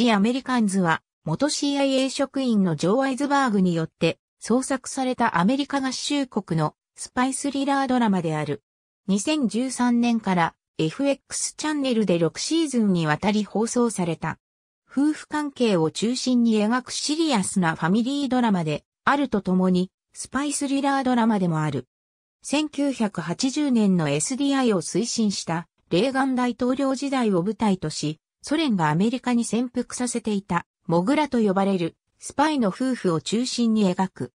ジ・アメリカンズは、元 CIA 職員のジョー・アイズバーグによって創作されたアメリカ合衆国のスパイスリラードラマである。2013年から FX チャンネルで6シーズンにわたり放送された。夫婦関係を中心に描くシリアスなファミリードラマであるとともに、スパイスリラードラマでもある。1980年の SDI を推進したレーガン大統領時代を舞台とし、ソ連がアメリカに潜伏させていた、モグラと呼ばれる、スパイの夫婦を中心に描く。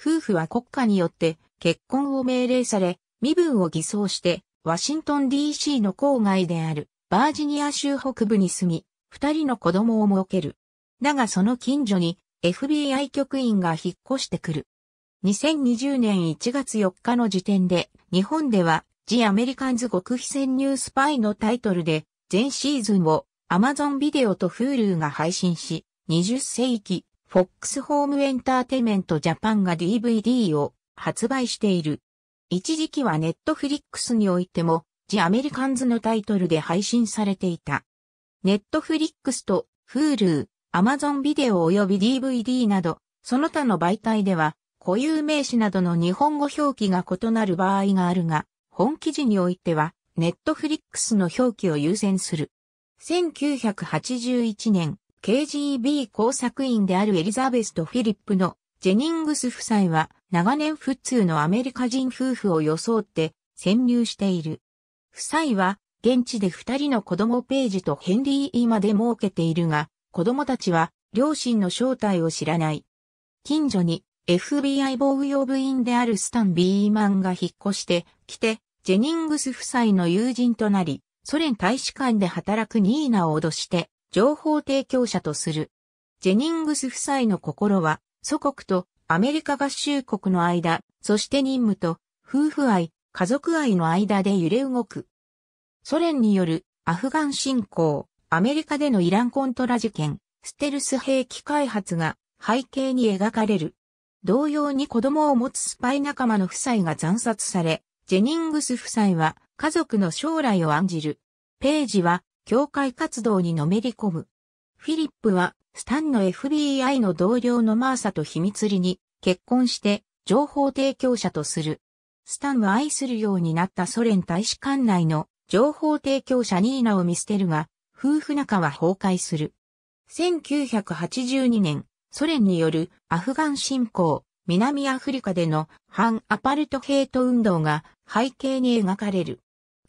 夫婦は国家によって結婚を命令され、身分を偽装して、ワシントン DC の郊外であるバージニア州北部に住み、二人の子供を設ける。だがその近所に FBI 局員が引っ越してくる。2020年1月4日の時点で、日本では、ジ・アメリカンズ極秘潜入スパイのタイトルで、全シーズンを Amazon ビデオとフールーが配信し、20世紀、フォックスホームエンターテイメントジャパンが DVD を発売している。一時期はネットフリックスにおいても、ジアメリカンズのタイトルで配信されていた。ネットフリックスとフールー、Amazon ビデオ及び DVD など、その他の媒体では、固有名詞などの日本語表記が異なる場合があるが、本記事においては、ネットフリックスの表記を優先する。1981年、KGB 工作員であるエリザベスとフィリップのジェニングス夫妻は長年普通のアメリカ人夫婦を装って潜入している。夫妻は現地で二人の子供ページとヘンリー・イまで設けているが、子供たちは両親の正体を知らない。近所に FBI 防御用部員であるスタン・ビーマンが引っ越してきて、ジェニングス夫妻の友人となり、ソ連大使館で働くニーナを脅して、情報提供者とする。ジェニングス夫妻の心は、祖国とアメリカ合衆国の間、そして任務と夫婦愛、家族愛の間で揺れ動く。ソ連によるアフガン侵攻、アメリカでのイランコントラ事件、ステルス兵器開発が背景に描かれる。同様に子供を持つスパイ仲間の夫妻が惨殺され、ジェニングス夫妻は家族の将来を案じる。ページは、教会活動にのめり込む。フィリップは、スタンの FBI の同僚のマーサと秘密裏に結婚して情報提供者とする。スタンは愛するようになったソ連大使館内の情報提供者ニーナを見捨てるが、夫婦仲は崩壊する。1982年、ソ連によるアフガン侵攻、南アフリカでの反アパルトヘイト運動が背景に描かれる。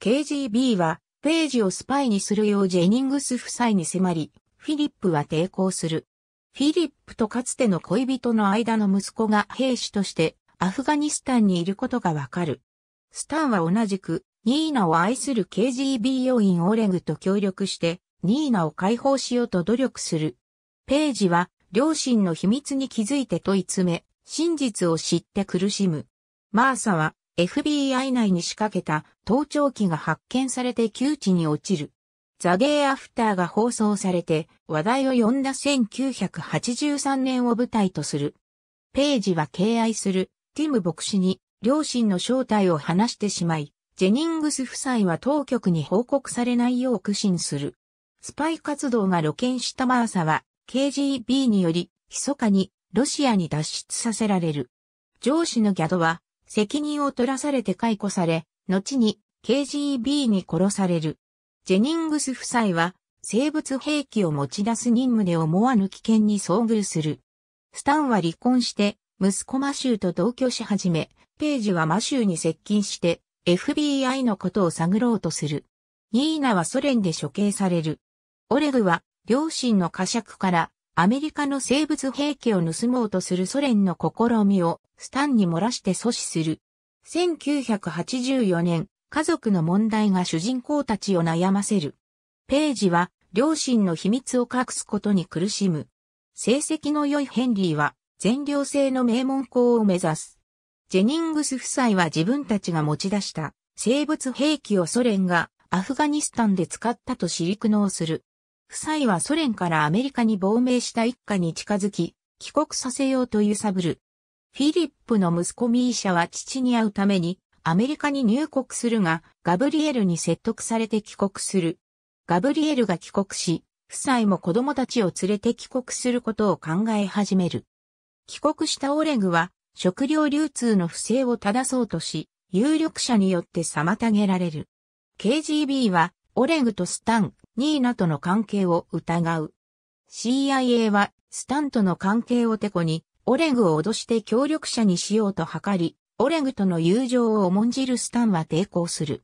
KGB は、ページをスパイにするようジェニングス夫妻に迫り、フィリップは抵抗する。フィリップとかつての恋人の間の息子が兵士としてアフガニスタンにいることがわかる。スタンは同じくニーナを愛する KGB 要員オレグと協力してニーナを解放しようと努力する。ページは両親の秘密に気づいて問い詰め、真実を知って苦しむ。マーサは FBI 内に仕掛けた盗聴器が発見されて窮地に落ちる。ザ・ゲイ・アフターが放送されて話題を呼んだ1983年を舞台とする。ページは敬愛するティム牧師に両親の正体を話してしまい、ジェニングス夫妻は当局に報告されないよう苦心する。スパイ活動が露見したマーサは KGB により密かにロシアに脱出させられる。上司のギャドは責任を取らされて解雇され、後に KGB に殺される。ジェニングス夫妻は生物兵器を持ち出す任務で思わぬ危険に遭遇する。スタンは離婚して、息子マシューと同居し始め、ページはマシューに接近して、FBI のことを探ろうとする。ニーナはソ連で処刑される。オレグは、両親の過酌からアメリカの生物兵器を盗もうとするソ連の試みをスタンに漏らして阻止する。1984年、家族の問題が主人公たちを悩ませる。ページは両親の秘密を隠すことに苦しむ。成績の良いヘンリーは全寮制の名門校を目指す。ジェニングス夫妻は自分たちが持ち出した生物兵器をソ連がアフガニスタンで使ったとり苦悩する。夫妻はソ連からアメリカに亡命した一家に近づき、帰国させようと揺さぶる。フィリップの息子ミーシャは父に会うために、アメリカに入国するが、ガブリエルに説得されて帰国する。ガブリエルが帰国し、夫妻も子供たちを連れて帰国することを考え始める。帰国したオレグは、食料流通の不正を正そうとし、有力者によって妨げられる。KGB は、オレグとスタン、ニーナとの関係を疑う。CIA はスタンとの関係をてこに、オレグを脅して協力者にしようと図り、オレグとの友情を重んじるスタンは抵抗する。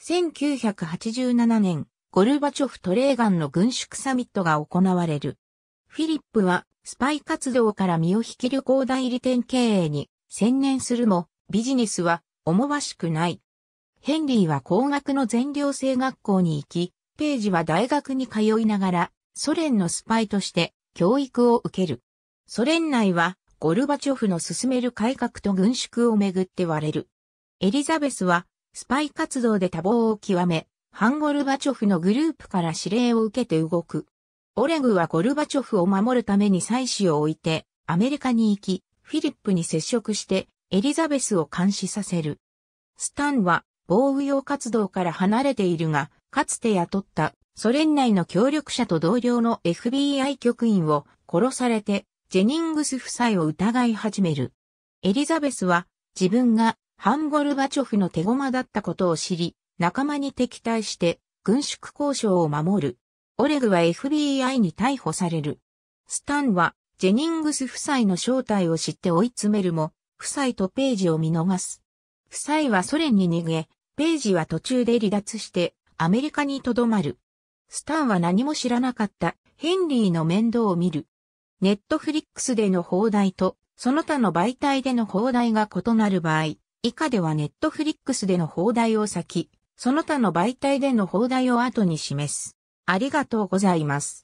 1987年、ゴルバチョフとレーガンの軍縮サミットが行われる。フィリップは、スパイ活動から身を引き旅行代理店経営に専念するも、ビジネスは思わしくない。ヘンリーは工学の全寮制学校に行き、ページは大学に通いながら、ソ連のスパイとして教育を受ける。ソ連内は、ゴルバチョフの進める改革と軍縮をめぐって割れる。エリザベスは、スパイ活動で多忙を極め、ハンゴルバチョフのグループから指令を受けて動く。オレグはゴルバチョフを守るために妻子を置いて、アメリカに行き、フィリップに接触して、エリザベスを監視させる。スタンは、防御用活動から離れているが、かつて雇ったソ連内の協力者と同僚の FBI 局員を殺されてジェニングス夫妻を疑い始める。エリザベスは自分がハンゴルバチョフの手駒だったことを知り、仲間に敵対して軍縮交渉を守る。オレグは FBI に逮捕される。スタンはジェニングス夫妻の正体を知って追い詰めるも、夫妻とページを見逃す。夫妻はソ連に逃げ、ページは途中で離脱してアメリカにとどまる。スタンは何も知らなかったヘンリーの面倒を見る。ネットフリックスでの放題とその他の媒体での放題が異なる場合、以下ではネットフリックスでの放題を先、その他の媒体での放題を後に示す。ありがとうございます。